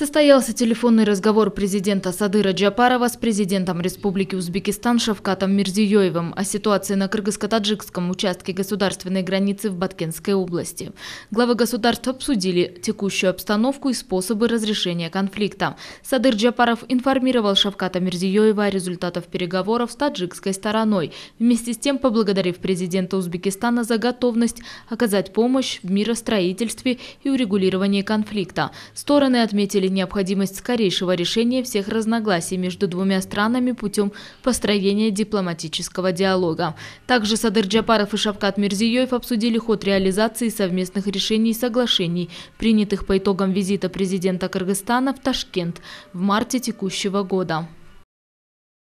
Состоялся телефонный разговор президента Садыра Джапарова с президентом Республики Узбекистан Шавкатом Мирзиёевым о ситуации на кыргызско-таджикском участке государственной границы в Баткенской области. Главы государств обсудили текущую обстановку и способы разрешения конфликта. Садыр Джапаров информировал Шавката Мирзиёева о результатах переговоров с таджикской стороной, вместе с тем поблагодарив президента Узбекистана за готовность оказать помощь в миростроительстве и урегулировании конфликта. Стороны отметили необходимость скорейшего решения всех разногласий между двумя странами путем построения дипломатического диалога. Также Садыр Джапаров и Шавкат Мирзиёев обсудили ход реализации совместных решений и соглашений, принятых по итогам визита президента Кыргызстана в Ташкент в марте текущего года.